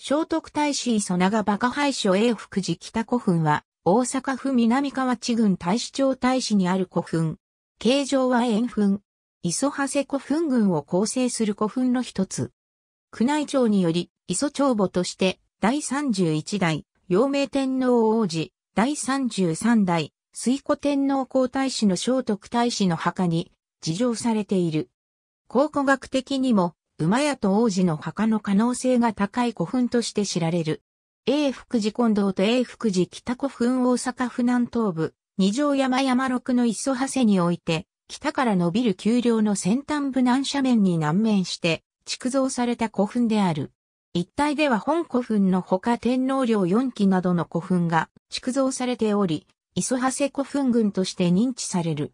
聖徳太子磯長馬鹿廃所永福寺北古墳は、大阪府南河内郡太子町大使にある古墳。形状は円墳。磯長古墳群を構成する古墳の一つ。宮内庁により、磯長母として、第31代、陽明天皇王子、第33代、水古天皇皇太子の聖徳太子の墓に、自浄されている。考古学的にも、馬屋と王子の墓の可能性が高い古墳として知られる。永福寺近道と永福寺北古墳大阪府南東部、二条山山六の磯長において、北から伸びる丘陵の先端部南斜面に南面して、築造された古墳である。一帯では本古墳のほか天皇陵四基などの古墳が築造されており、磯長古墳群として認知される。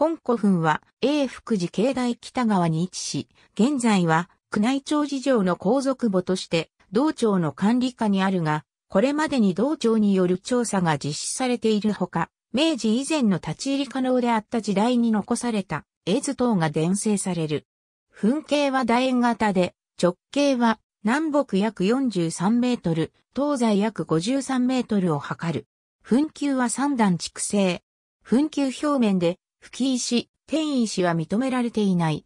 本古墳は永福寺境内北側に位置し、現在は宮内庁事情の皇族墓として道庁の管理下にあるが、これまでに道庁による調査が実施されているほか、明治以前の立ち入り可能であった時代に残された絵図等が伝承される。墳形は楕円型で、直径は南北約43メートル、東西約53メートルを測る。墳丘は3段築成。墳丘表面で吹石、天石は認められていない。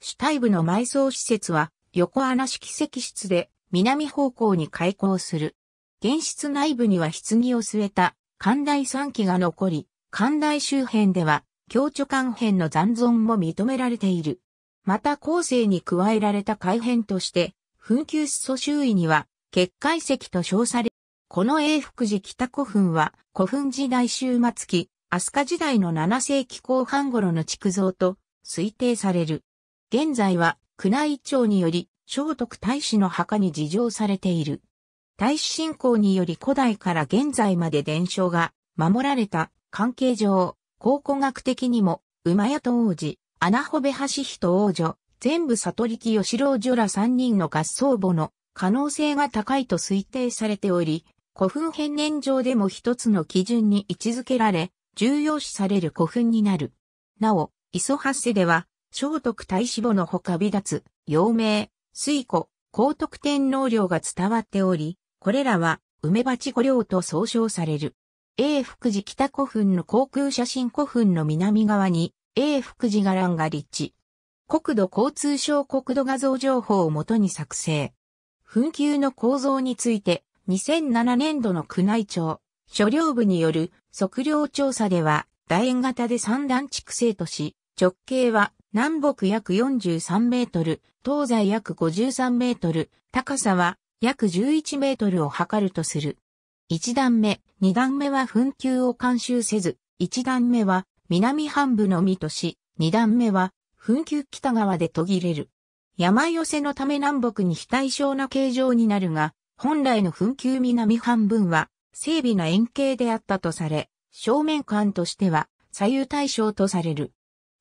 主体部の埋葬施設は、横穴式石室で、南方向に開口する。現室内部には棺を据えた、寛大三基が残り、寛大周辺では、強著官編の残存も認められている。また後世に加えられた改編として、墳丘裾周囲には、結界石と称され、この永福寺北古墳は古墳時代終末期、飛鳥時代の7世紀後半頃の築造と推定される。現在は宮内庁により聖徳太子の墓に事情されている。太子信仰により古代から現在まで伝承が守られた関係上、考古学的にも、馬屋と王子、穴穂部橋人王女、全部悟り木吉郎女ら3人の合葬墓の可能性が高いと推定されており、古墳編年上でも一つの基準に位置づけられ、重要視される古墳になる。なお、磯八世では、聖徳太子母のほか美脱、陽明、水庫、高徳天皇陵が伝わっており、これらは梅鉢御陵と総称される。永福寺北古墳の航空写真古墳の南側に、永福寺伽藍が立地。国土交通省国土画像情報をもとに作成。墳丘の構造について、2007年度の宮内庁、所領部による測量調査では、楕円型で三段築成とし、直径は南北約43メートル、東西約53メートル、高さは約11メートルを測るとする。一段目、二段目は紛糾を監修せず、一段目は南半部のみとし、二段目は紛糾北側で途切れる。山寄せのため南北に非対称な形状になるが、本来の紛糾南半分は整備な円形であったとされ、正面間としては左右対称とされる。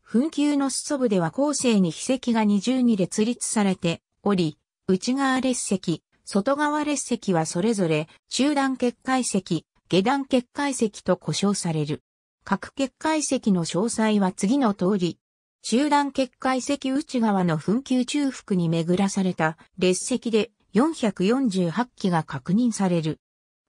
墳丘の裾部では後世に碑石が二重に列立されており、内側列石、外側列石はそれぞれ中段結界石、下段結界石と呼称される。各結界石の詳細は次の通り、中段結界石内側の紛糾中腹に巡らされた列石で448基が確認される。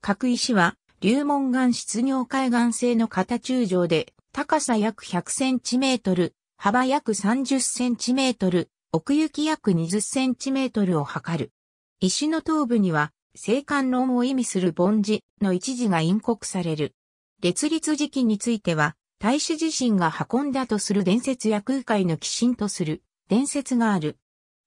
各石は、流門岩質尿海岸製の型柱状で、高さ約100センチメートル、幅約30センチメートル、奥行き約20センチメートルを測る。石の頭部には、生観論を意味する凡字の一字が陰刻される。列立時期については、大使自身が運んだとする伝説や空海の寄進とする伝説がある。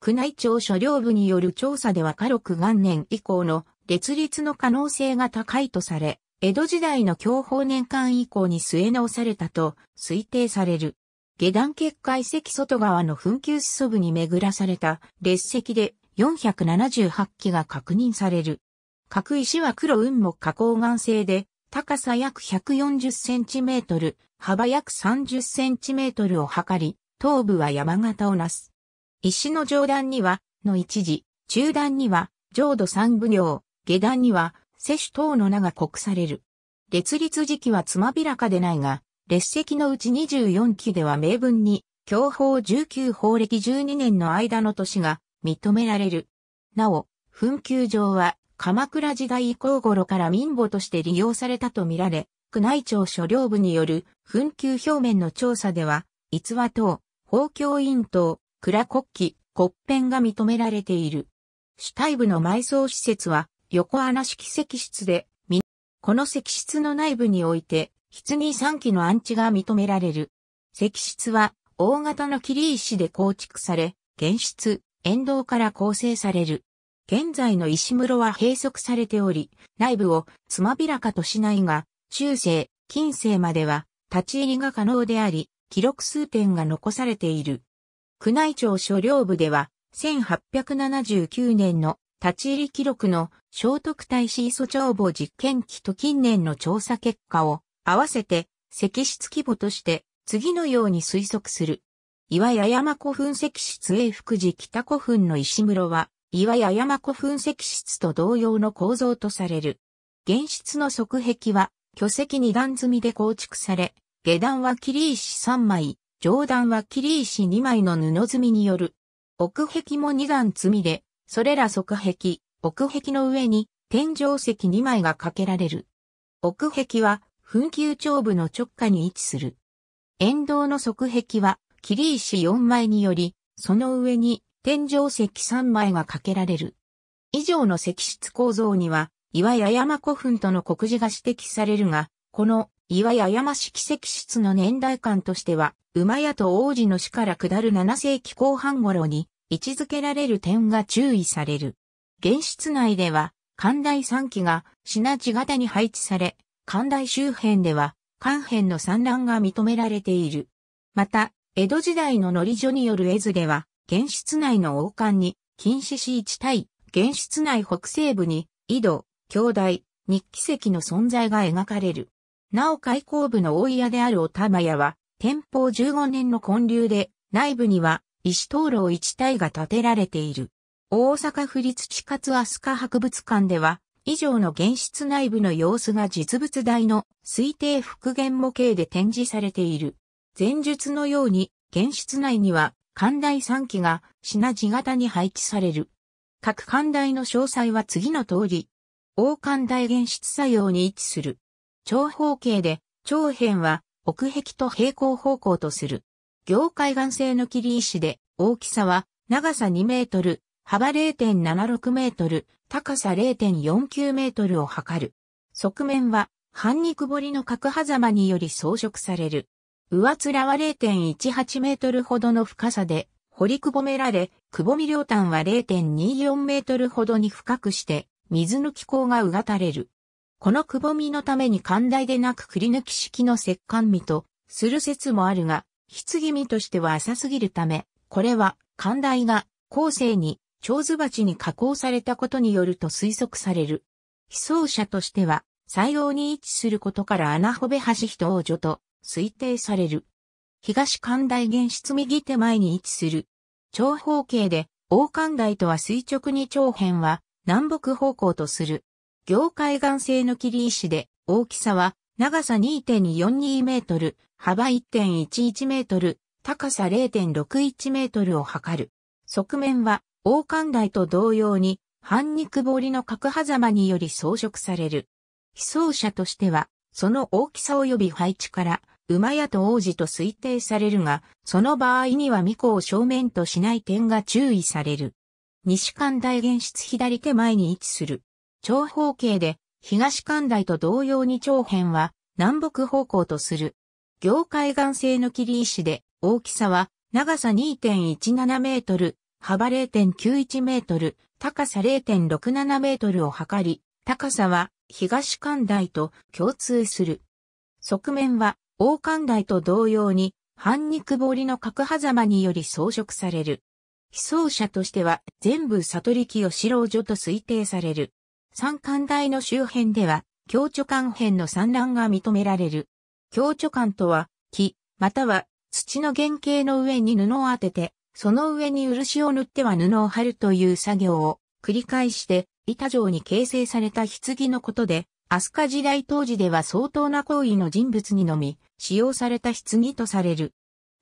宮内庁所領部による調査では火禄元年以降の列立の可能性が高いとされ、江戸時代の享保年間以降に据え直されたと推定される。下段結界石外側の紛糾裾部に巡らされた列石で478基が確認される。各石は黒雲木加工岩製で、高さ約140センチメートル、幅約30センチメートルを測り、頭部は山形をなす。石の上段には、の一時、中段には、浄土三部行、下段には、摂取等の名が刻される。列立時期はつまびらかでないが、列席のうち24期では明文に、教法19法歴12年の間の年が認められる。なお、紛糾場は、鎌倉時代以降頃から民母として利用されたとみられ、宮内庁所領部による紛糾表面の調査では、逸話等、法教院等、蔵国旗、国編が認められている。主体部の埋葬施設は、横穴式石室で、この石室の内部において、棺3基の安置が認められる。石室は、大型の切り石で構築され、原室、沿道から構成される。現在の石室は閉塞されており、内部をつまびらかとしないが、中世、近世までは、立ち入りが可能であり、記録数点が残されている。宮内庁所領部では、1879年の立ち入り記録の聖徳太子磯帳簿実験記と近年の調査結果を合わせて石室規模として次のように推測する。岩屋山古墳石室永福寺北古墳の石室は岩屋山古墳石室と同様の構造とされる。現室の側壁は巨石二段積みで構築され、下段は切石三枚、上段は切石二枚の布積みによる。奥壁も二段積みで、それら側壁、奥壁の上に天井石2枚がかけられる。奥壁は墳丘頂部の直下に位置する。沿道の側壁は切石4枚により、その上に天井石3枚がかけられる。以上の石室構造には、岩屋山古墳との告示が指摘されるが、この岩屋山式石室の年代間としては、馬屋と王子の死から下る7世紀後半頃に位置づけられる点が注意される。現室内では、関大3基が、品地型に配置され、関大周辺では、関辺の産卵が認められている。また、江戸時代の乗り所による絵図では、現室内の王冠に、禁止市一対、現室内北西部に、井戸、兄弟、日記石の存在が描かれる。なお開口部の大屋であるお玉屋は、天保15年の建立で、内部には石灯籠一体が建てられている。大阪府立地下津飛鳥博物館では、以上の現室内部の様子が実物大の推定復元模型で展示されている。前述のように、現室内には、寛大3基が品地型に配置される。各寛大の詳細は次の通り、大寛大現室作用に位置する。長方形で、長辺は、奥壁と平行方向とする。業界岩製の切り石で、大きさは長さ2メートル、幅0.76メートル、高さ0.49メートルを測る。側面は、半肉彫りの角狭間により装飾される。上面は0.18メートルほどの深さで、掘りくぼめられ、くぼみ両端は0.24メートルほどに深くして、水抜き口がうがたれる。このくぼみのために寛大でなくくり抜き式の石棺見とする説もあるが、棺気としては浅すぎるため、これは、寛大が後世に、蝶ズバチに加工されたことによると推測される。被葬者としては、採用に位置することから穴ほべ橋人王女と推定される。東寛大原質右手前に位置する。長方形で、王寛大とは垂直に長辺は南北方向とする。業界岩性の切り石で、大きさは長さ2.42メートル、幅1.11メートル、高さ0.61メートルを測る。側面は、王冠台と同様に、半肉彫りの角狭間により装飾される。被装者としては、その大きさ及び配置から、馬やと王子と推定されるが、その場合には巫女を正面としない点が注意される。西館大原室左手前に位置する。長方形で東関大と同様に長辺は南北方向とする。業界岸性の切石で、大きさは長さ2.17メートル、幅0.91メートル、高さ0.67メートルを測り、高さは東関大と共通する。側面は大関大と同様に半肉彫りの角狭間により装飾される。被装者としては全部悟り清志郎所と推定される。山間台の周辺では、共著官辺の産卵が認められる。共著官とは、木、または土の原型の上に布を当てて、その上に漆を塗っては布を貼るという作業を繰り返して、板状に形成された棺のことで、飛鳥時代当時では相当な行為の人物にのみ、使用された棺とされる。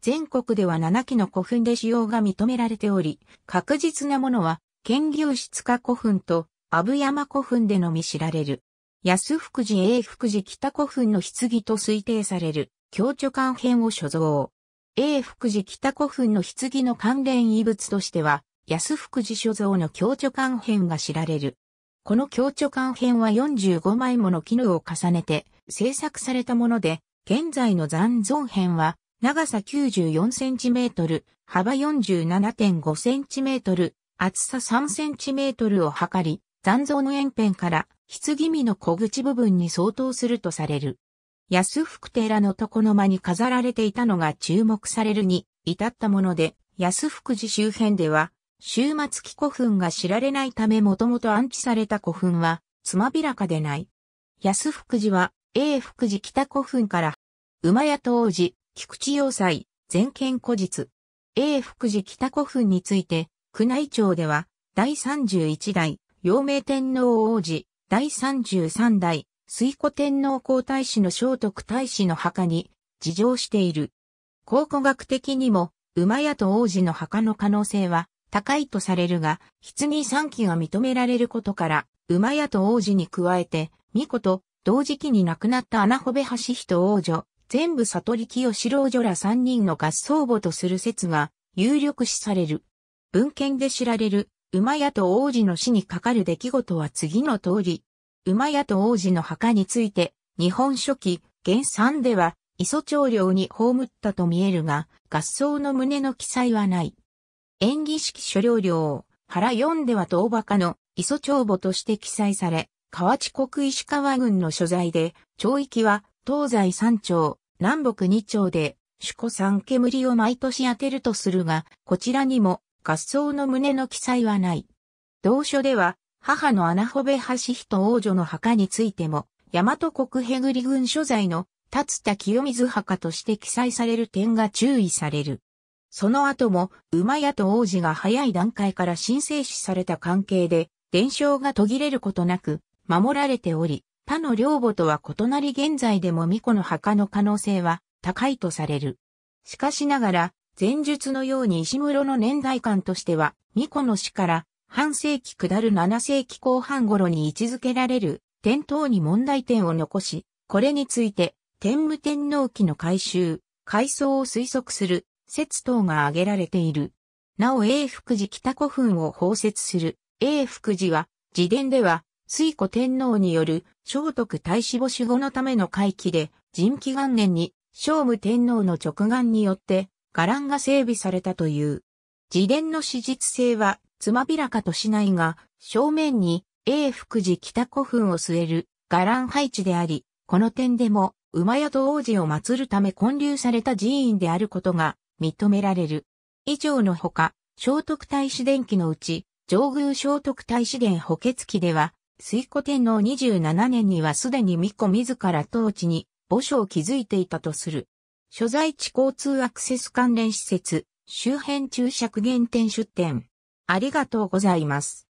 全国では7基の古墳で使用が認められており、確実なものは、剣牛室か古墳と阿武山古墳でのみ知られる。安福寺永福寺北古墳の棺と推定される、強著館編を所蔵。永福寺北古墳の棺の関連遺物としては、安福寺所蔵の強著館編が知られる。この強著館編は45枚もの機能を重ねて制作されたもので、現在の残存編は、長さ 94cm、幅 47.5cm、厚さ 3cm を測り、残像の円辺から、棺見の小口部分に相当するとされる。安福寺の床の間に飾られていたのが注目されるに至ったもので、安福寺周辺では、終末期古墳が知られないためもともと安置された古墳は、つまびらかでない。安福寺は、永福寺北古墳から、馬屋当時、菊池要塞、全県古実。永福寺北古墳について、宮内庁では、第31代、陽明天皇王子、第33代、水戸天皇皇太子の聖徳太子の墓に、自乗している。考古学的にも、馬屋と王子の墓の可能性は高いとされるが、棺三期が認められることから、馬屋と王子に加えて、巫女と同時期に亡くなった穴穂部橋人王女、全部悟り清郎女ら三人の合葬墓とする説が有力視される。文献で知られる馬屋と王子の死にかかる出来事は次の通り、馬屋と王子の墓について、日本書紀、原産では、磯長領に葬ったと見えるが、合葬の旨の記載はない。演技式所領領、原4では東馬家の磯長母として記載され、河内国石川郡の所在で、町域は東西3町、南北2町で、主古三煙を毎年当てるとするが、こちらにも合奏の旨の記載はない。同書では、母の穴穂部橋人王女の墓についても、大和国へぐり軍所在の立田清水墓として記載される点が注意される。その後も、馬屋と王子が早い段階から申請視された関係で、伝承が途切れることなく、守られており、他の領母とは異なり現在でも巫女の墓の可能性は高いとされる。しかしながら、前述のように石室の年代間としては、巫女の死から半世紀下る7世紀後半頃に位置づけられる天頭に問題点を残し、これについて天武天皇期の改修、改装を推測する説等が挙げられている。なお永福寺北古墳を包摂する永福寺は、自伝では、水古天皇による聖徳太子母守護のための回帰で、人気元年に聖武天皇の直眼によって、伽藍が整備されたという。自伝の史実性は、つまびらかとしないが、正面に、永福寺北古墳を据える、伽藍配置であり、この点でも、馬屋と王子を祀るため建立された寺院であることが認められる。以上のほか、聖徳太子伝記のうち、上宮聖徳太子伝補欠記では、水古天皇27年にはすでに巫女自ら当地に墓所を築いていたとする。所在地交通アクセス関連施設、周辺注釈限定出店。ありがとうございます。